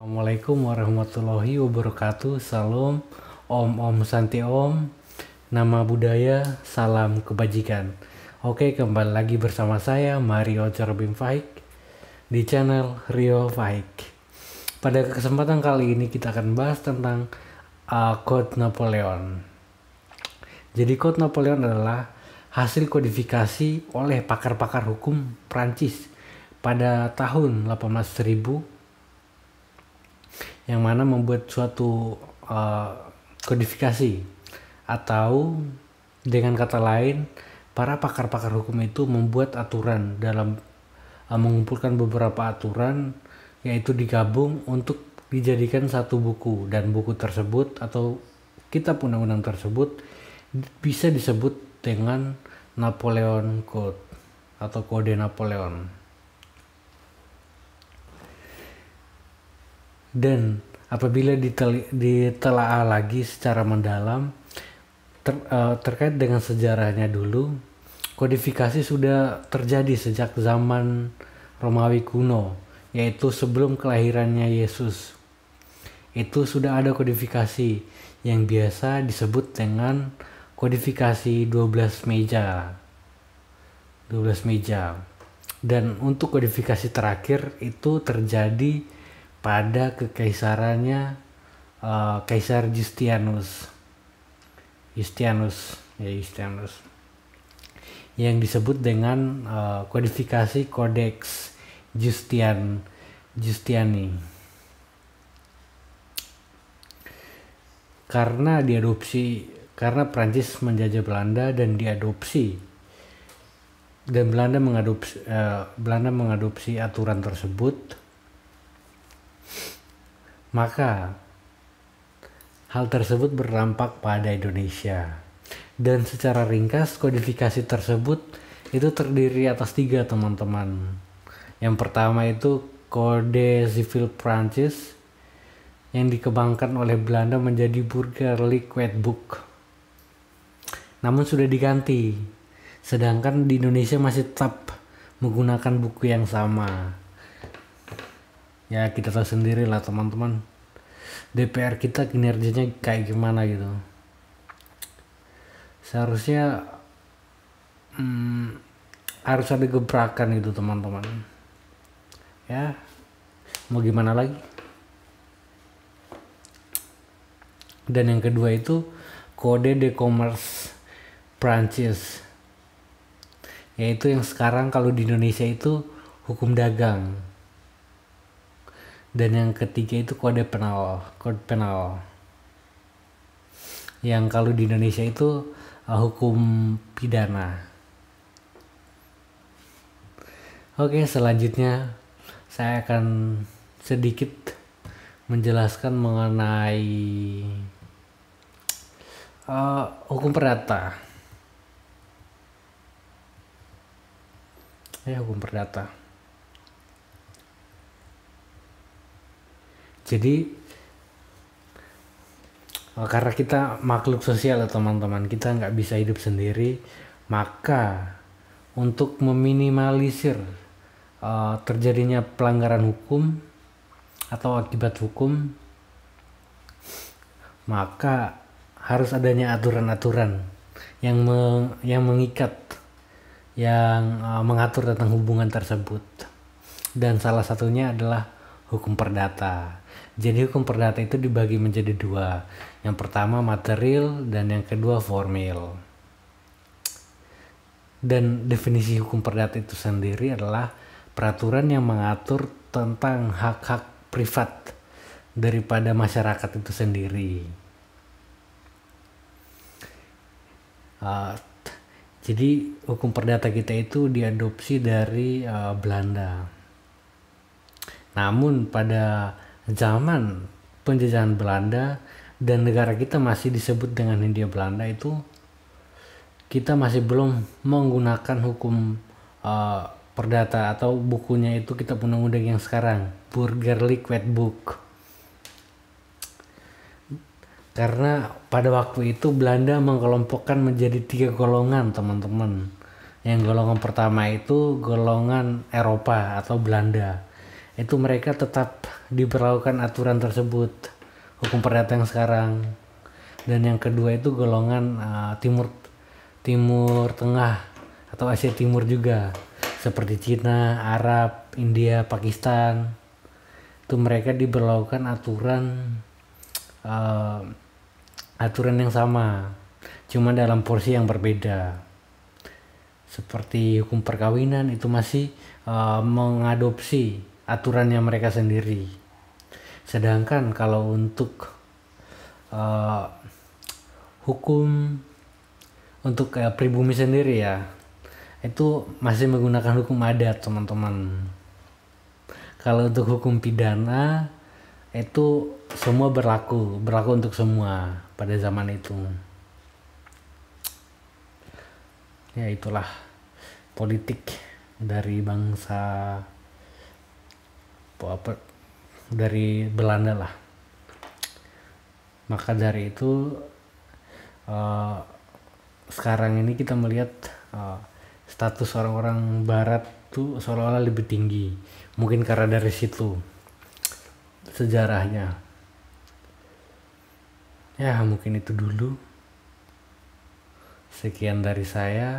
Assalamualaikum warahmatullahi wabarakatuh Salam Om Om Santi Om Nama budaya Salam kebajikan Oke kembali lagi bersama saya Mario Jarobim Faik Di channel Rio Faik. Pada kesempatan kali ini kita akan bahas tentang uh, Code Napoleon Jadi Code Napoleon adalah hasil kodifikasi oleh pakar-pakar hukum Prancis pada tahun 18000 yang mana membuat suatu uh, kodifikasi atau dengan kata lain para pakar-pakar hukum itu membuat aturan dalam uh, mengumpulkan beberapa aturan yaitu digabung untuk dijadikan satu buku dan buku tersebut atau kitab undang-undang tersebut bisa disebut dengan Napoleon Code atau kode Napoleon. Dan apabila ditel ditelaah lagi secara mendalam ter, uh, terkait dengan sejarahnya dulu, kodifikasi sudah terjadi sejak zaman Romawi kuno, yaitu sebelum kelahirannya Yesus. Itu sudah ada kodifikasi yang biasa disebut dengan kodifikasi 12 meja. 12 meja. Dan untuk kodifikasi terakhir itu terjadi pada kekaisarannya uh, Kaisar Justinus, Justinus ya Justinus, Yang disebut dengan uh, kodifikasi kodeks Justian Justiani. Karena diadopsi karena Prancis menjajah Belanda dan diadopsi dan Belanda mengadopsi uh, Belanda mengadopsi aturan tersebut maka hal tersebut berdampak pada Indonesia. Dan secara ringkas kodifikasi tersebut itu terdiri atas tiga teman-teman. Yang pertama itu kode sivil Prancis yang dikembangkan oleh Belanda menjadi Burger Liquid Book. Namun sudah diganti. Sedangkan di Indonesia masih tetap menggunakan buku yang sama ya kita tahu sendiri lah teman-teman DPR kita kinerjanya kayak gimana gitu seharusnya hmm, harus ada gebrakan gitu teman-teman ya mau gimana lagi dan yang kedua itu kode de commerce Prancis yaitu yang sekarang kalau di Indonesia itu hukum dagang dan yang ketiga itu kode penal kode penal yang kalau di Indonesia itu uh, hukum pidana oke selanjutnya saya akan sedikit menjelaskan mengenai uh, hukum perdata ya hukum perdata Jadi oh, karena kita makhluk sosial ya, teman-teman kita nggak bisa hidup sendiri, maka untuk meminimalisir uh, terjadinya pelanggaran hukum atau akibat hukum, maka harus adanya aturan-aturan yang meng, yang mengikat yang uh, mengatur tentang hubungan tersebut dan salah satunya adalah hukum perdata. Jadi hukum perdata itu dibagi menjadi dua. Yang pertama material dan yang kedua formil. Dan definisi hukum perdata itu sendiri adalah peraturan yang mengatur tentang hak-hak privat daripada masyarakat itu sendiri. Uh, jadi hukum perdata kita itu diadopsi dari uh, Belanda namun pada zaman penjajahan Belanda dan negara kita masih disebut dengan Hindia Belanda itu kita masih belum menggunakan hukum uh, perdata atau bukunya itu kita undang-undang yang sekarang Burger Liquid Book karena pada waktu itu Belanda mengkelompokkan menjadi tiga golongan teman-teman yang golongan pertama itu golongan Eropa atau Belanda itu mereka tetap diperlakukan aturan tersebut hukum perdata yang sekarang dan yang kedua itu golongan uh, timur timur tengah atau Asia Timur juga seperti Cina, Arab, India, Pakistan itu mereka diberlakukan aturan uh, aturan yang sama cuma dalam porsi yang berbeda seperti hukum perkawinan itu masih uh, mengadopsi aturannya mereka sendiri. Sedangkan kalau untuk uh, hukum untuk uh, pribumi sendiri ya, itu masih menggunakan hukum adat teman-teman. Kalau untuk hukum pidana itu semua berlaku, berlaku untuk semua pada zaman itu. Ya itulah politik dari bangsa apa dari Belanda lah maka dari itu uh, sekarang ini kita melihat uh, status orang-orang Barat tuh seolah-olah lebih tinggi mungkin karena dari situ sejarahnya ya mungkin itu dulu sekian dari saya